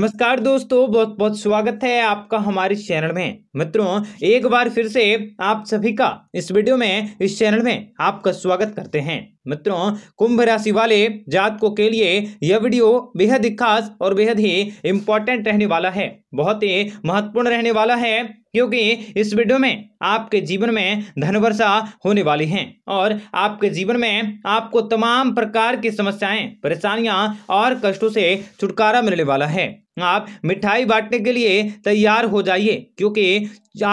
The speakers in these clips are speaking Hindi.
नमस्कार दोस्तों बहुत बहुत स्वागत है आपका हमारे चैनल में मित्रों एक बार फिर से आप सभी का इस वीडियो में इस चैनल में आपका स्वागत करते हैं मित्रों कुंभ राशि वाले जातकों के लिए यह वीडियो बेहद ही खास और बेहद ही इंपॉर्टेंट रहने वाला है बहुत ही महत्वपूर्ण रहने वाला है क्योंकि इस वीडियो में आपके जीवन में धनवर्षा होने वाली है और आपके जीवन में आपको तमाम प्रकार की समस्याएं परेशानियां और कष्टों से छुटकारा मिलने वाला है आप मिठाई बांटने के लिए तैयार हो जाइए क्योंकि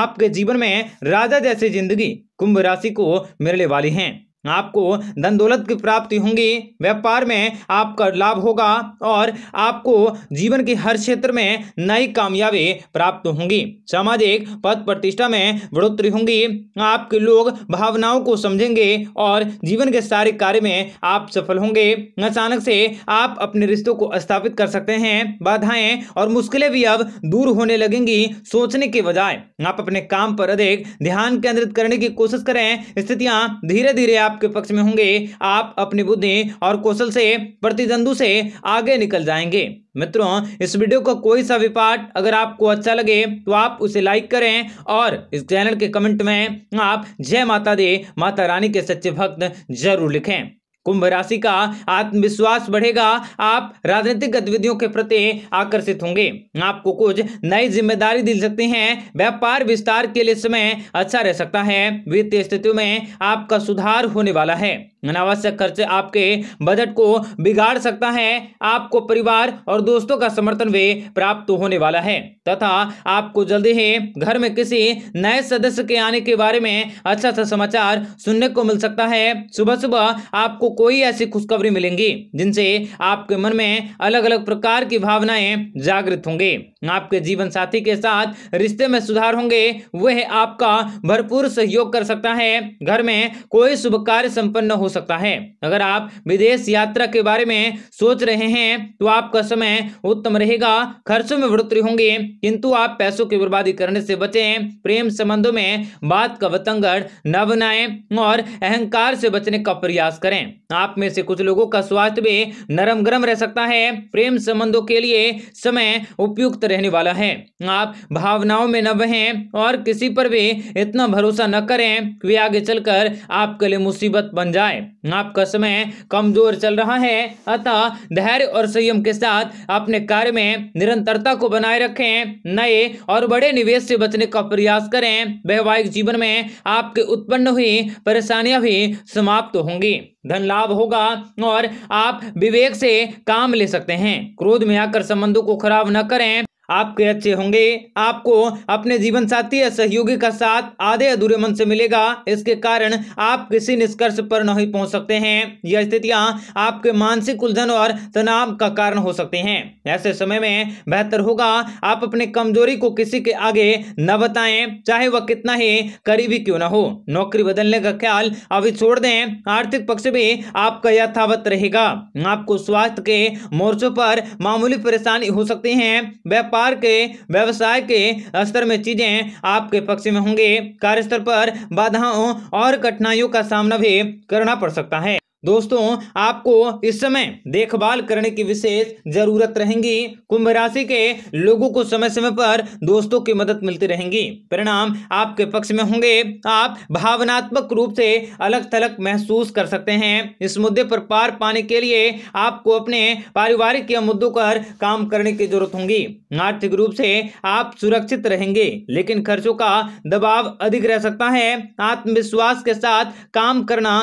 आपके जीवन में राजा जैसी जिंदगी कुंभ राशि को मिलने वाली है आपको धन दौलत की प्राप्ति होंगी व्यापार में आपका लाभ होगा और आपको जीवन के हर क्षेत्र में नई कामयाबी प्राप्त होंगी सामाजिक पद प्रतिष्ठा में बढ़ोतरी होंगी आपके लोग भावनाओं को समझेंगे और जीवन के सारे कार्य में आप सफल होंगे अचानक से आप अपने रिश्तों को स्थापित कर सकते हैं बाधाएं और मुश्किलें भी अब दूर होने लगेंगी सोचने के बजाय आप अपने काम पर अधिक ध्यान केंद्रित करने की कोशिश करें स्थितियाँ धीरे धीरे आप आपके पक्ष में होंगे आप अपनी बुद्धि और कौशल से प्रतिद्वंदु से आगे निकल जाएंगे मित्रों इस वीडियो का को कोई सा भी पार्ट अगर आपको अच्छा लगे तो आप उसे लाइक करें और इस चैनल के कमेंट में आप जय माता दे माता रानी के सच्चे भक्त जरूर लिखें कुंभ राशि का आत्मविश्वास बढ़ेगा आप राजनीतिक गतिविधियों के प्रति आकर्षित होंगे आपको कुछ नई जिम्मेदारी दिल सकती हैं व्यापार विस्तार के लिए समय अच्छा रह सकता है वित्तीय स्थितियों में आपका सुधार होने वाला है अनावश्यक खर्च आपके बजट को बिगाड़ सकता है आपको परिवार और दोस्तों का समर्थन वे प्राप्त होने वाला है तथा आपको जल्दी ही घर में किसी नए सदस्य के आने के बारे में अच्छा सा समाचार सुनने को मिल सकता है सुबह सुबह आपको कोई ऐसी खुशखबरी मिलेंगी जिनसे आपके मन में अलग अलग प्रकार की भावनाएं जागृत होंगे आपके जीवन साथी के साथ रिश्ते में सुधार होंगे वह आपका भरपूर सहयोग कर सकता है घर में कोई शुभ कार्य संपन्न हो सकता है अगर आप विदेश यात्रा के बारे में सोच रहे हैं तो आपका समय उत्तम रहेगा खर्चों में बढ़ोतरी होंगे किंतु आप पैसों की बर्बादी करने से बचें प्रेम संबंधों में बात का बतंगड़ न बनाएं और अहंकार से बचने का प्रयास करें आप में से कुछ लोगों का स्वास्थ्य भी नरम गरम रह सकता है प्रेम संबंधों के लिए समय उपयुक्त रहने वाला है आप भावनाओं में न बहें और किसी पर भी इतना भरोसा न करें कि आगे चलकर आपके लिए मुसीबत बन जाए आपका समय कमजोर चल रहा है अतः धैर्य और संयम के साथ अपने कार्य में निरंतरता को बनाए रखें नए और बड़े निवेश से बचने का प्रयास करें वैवाहिक जीवन में आपके उत्पन्न हुई परेशानियां भी समाप्त होंगी धन लाभ होगा और आप विवेक से काम ले सकते हैं क्रोध में आकर संबंधों को खराब न करें आपके अच्छे होंगे आपको अपने जीवन साथी या सहयोगी का साथ आधे अधूरे मन से मिलेगा इसके कारण आप किसी निष्कर्ष पर नहीं पहुंच सकते हैं यह स्थितियां आपके मानसिक उलझन और तनाव का कारण हो सकते हैं ऐसे समय में बेहतर होगा आप अपने कमजोरी को किसी के आगे न बताएं चाहे वह कितना ही करीबी क्यों ना हो नौकरी बदलने का ख्याल अभी छोड़ दें आर्थिक पक्ष भी आपका यथावत रहेगा आपको स्वास्थ्य के मोर्चों पर मामूली परेशानी हो सकती है व्यापार के व्यवसाय के स्तर में चीजें आपके पक्ष में होंगे कार्यस्तर पर बाधाओं और कठिनाइयों का सामना भी करना पड़ सकता है दोस्तों आपको इस समय देखभाल करने की विशेष जरूरत रहेगी कुंभ राशि के लोगों को समय समय पर दोस्तों की मदद मिलती रहेंगी परिणाम आपके पक्ष में होंगे आप भावनात्मक रूप से अलग थलग महसूस कर सकते हैं इस मुद्दे पर पार पाने के लिए आपको अपने पारिवारिक या मुद्दों पर काम करने की जरूरत होगी आर्थिक रूप से आप सुरक्षित रहेंगे लेकिन खर्चों का दबाव अधिक रह सकता है आत्मविश्वास के साथ काम करना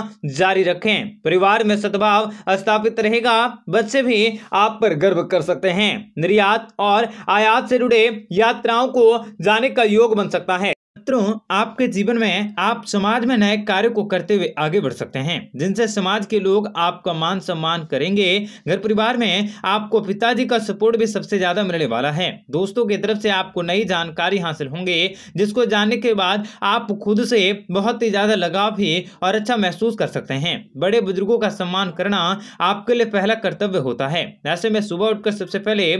जारी रखें परिवार में सद्भाव स्थापित रहेगा बच्चे भी आप पर गर्व कर सकते हैं निर्यात और आयात से जुड़े यात्राओं को जाने का योग बन सकता है मित्रों आपके जीवन में आप समाज में नए कार्य को करते हुए आगे बढ़ सकते हैं जिनसे समाज के लोग आपका मान सम्मान करेंगे घर परिवार में आपको पिताजी का सपोर्ट भी सबसे ज्यादा मिलने वाला है दोस्तों की तरफ से आपको नई जानकारी हासिल होंगे जिसको जानने के बाद आप खुद से बहुत ही ज्यादा लगाव ही और अच्छा महसूस कर सकते हैं बड़े बुजुर्गों का सम्मान करना आपके लिए पहला कर्तव्य होता है ऐसे में सुबह उठकर सबसे पहले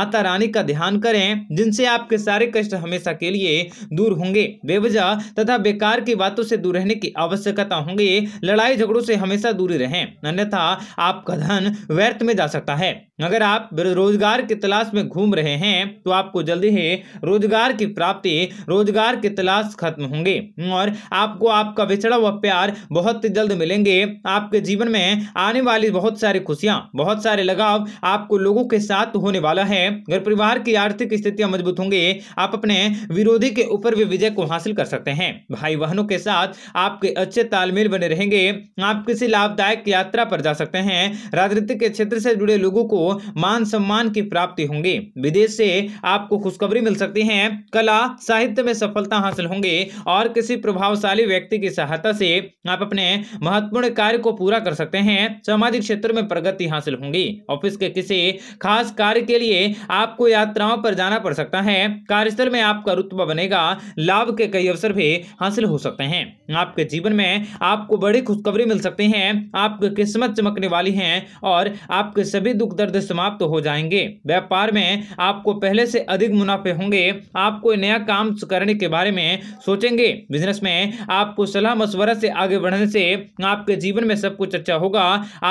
माता रानी का ध्यान करें जिनसे आपके सारे कष्ट हमेशा के लिए दूर होंगे बेवजह तथा बेकार की बातों से दूर रहने की आवश्यकता होंगी लड़ाई झगड़ों से हमेशा दूरी रहें अन्यथा आपका धन व्यर्थ में जा सकता है अगर आप रोजगार की तलाश में घूम रहे हैं तो आपको जल्दी ही रोजगार की प्राप्ति रोजगार की तलाश खत्म होंगे और आपको आपका बिछड़ा हुआ प्यार बहुत जल्द मिलेंगे आपके जीवन में आने वाली बहुत सारी खुशियां बहुत सारे लगाव आपको लोगों के साथ होने वाला है घर परिवार की आर्थिक स्थितियां मजबूत होंगे आप अपने विरोधी के ऊपर भी विजय को हासिल कर सकते हैं भाई बहनों के साथ आपके अच्छे तालमेल बने रहेंगे आप किसी लाभदायक यात्रा पर जा सकते हैं राजनीतिक के क्षेत्र से जुड़े लोगों को मान सम्मान की प्राप्ति होंगे विदेश से आपको खुशखबरी मिल सकती है कला साहित्य में सफलता हासिल होंगे और किसी प्रभावशाली व्यक्ति की सहायता से आप अपने महत्वपूर्ण कार्य को पूरा कर सकते हैं सामाजिक क्षेत्र में प्रगति हासिल होंगी ऑफिस के किसी खास कार्य के लिए आपको यात्राओं पर जाना पड़ सकता है कार्यस्थल में आपका रुतबा बनेगा लाभ लाभ के कई अवसर भी हासिल हो सकते हैं आपके जीवन में आपको बड़ी खुशखबरी मिल सकती है आपकी किस्मत चमकने वाली है और आपके सभी दुख दर्द समाप्त तो हो जाएंगे व्यापार में आपको पहले से अधिक मुनाफे होंगे आप कोई नया काम करने के बारे में सोचेंगे बिजनेस में आपको सलाह मशवरा से आगे बढ़ने से आपके जीवन में सब कुछ अच्छा होगा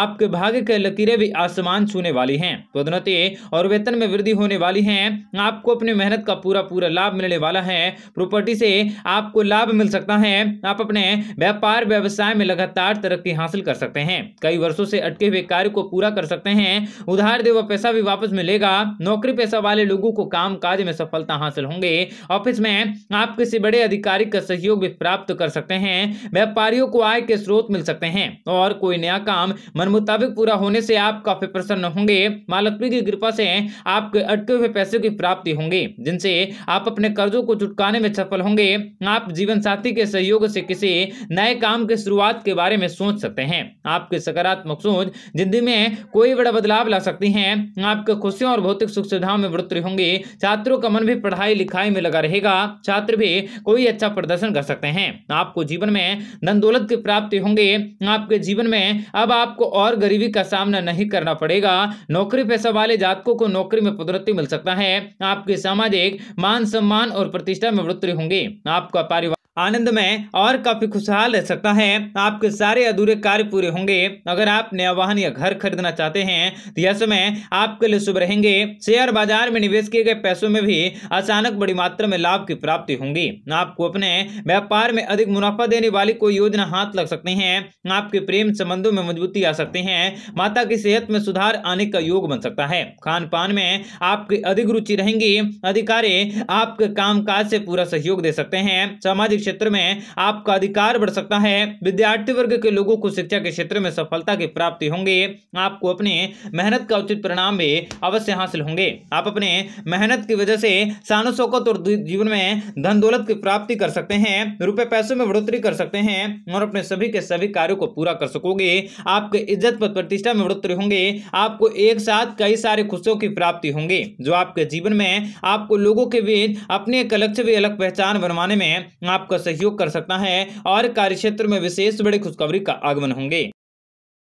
आपके भाग्य के लकीरें भी आसमान छूने वाली हैं पदोन्नति और वेतन में वृद्धि होने वाली है आपको अपनी मेहनत का पूरा पूरा लाभ मिलने वाला है प्रॉपर्टी से आपको लाभ मिल सकता है आप अपने व्यापार व्यवसाय में लगातार तरक्की हासिल कर सकते हैं कई वर्षों से अटके हुए कार्य को पूरा कर सकते हैं उधार दे पैसा भी वापस मिलेगा नौकरी पैसा वाले लोगों को काम काज में सफलता हासिल होंगे ऑफिस में आप किसी बड़े अधिकारी का सहयोग भी प्राप्त कर सकते हैं व्यापारियों को आय के स्रोत मिल सकते हैं और कोई नया काम मन मुताबिक पूरा होने से आप काफी प्रसन्न होंगे मालकपी की कृपा से आपके अटके हुए पैसे की प्राप्ति होंगे जिनसे आप अपने कर्जों को चुटकाने में सफल होंगे होंगे आप जीवन साथी के सहयोग से किसी नए काम के शुरुआत के बारे में सोच सकते हैं आपके सकारात्मक सोच जिंदगी में कोई बड़ा बदलाव ला सकती है आपके खुशियों और भौतिक सुख सुविधाओं में बढ़ोतरी होंगी छात्रों का मन भी पढ़ाई लिखाई में लगा रहेगा छात्र भी कोई अच्छा प्रदर्शन कर सकते हैं आपको जीवन में धन दौलत की प्राप्ति होंगे आपके जीवन में अब आपको और गरीबी का सामना नहीं करना पड़ेगा नौकरी पैसा वाले जातकों को नौकरी में पदोन्नति मिल सकता है आपके सामाजिक मान सम्मान और प्रतिष्ठा में बढ़ोतरी होंगे आपका पारिवारिक आनंदमय और काफी खुशहाल रह सकता है आपके सारे अधूरे कार्य पूरे होंगे अगर आप नया वाहन या घर खरीदना चाहते हैं तो यह समय आपके लिए शुभ रहेंगे शेयर बाजार में निवेश किए गए पैसों में भी अचानक बड़ी मात्रा में लाभ की प्राप्ति होंगी आपको अपने व्यापार में अधिक मुनाफा देने वाली कोई योजना हाथ लग सकती है आपके प्रेम संबंधों में मजबूती आ सकती है माता की सेहत में सुधार आने का योग बन सकता है खान पान में आपकी अधिक रुचि रहेंगी अधिकारी आपके काज से पूरा सहयोग दे सकते हैं सामाजिक क्षेत्र में आपका अधिकार बढ़ सकता है विद्यार्थी वर्ग के लोगों को शिक्षा के क्षेत्र में सफलता की प्राप्ति होंगे आपको अपने मेहनत का उचित परिणाम भी अवश्य हासिल होंगे आप अपने मेहनत की वजह से शानो शौकत और जीवन में धन दौलत की प्राप्ति कर सकते हैं रुपए पैसों में बढ़ोतरी कर सकते हैं और अपने सभी के सभी कार्यों को पूरा कर सकोगे आपके इज्जत पर प्रतिष्ठा में बढ़ोतरी होंगे आपको एक साथ कई सारे खुशियों की प्राप्ति होंगे जो आपके जीवन में आपको लोगों के बीच अपने एक अलग से भी अलग पहचान बनवाने में आपका आपका सहयोग कर सकता है और कार्यक्षेत्र में विशेष बड़े खुशखबरी का आगमन होंगे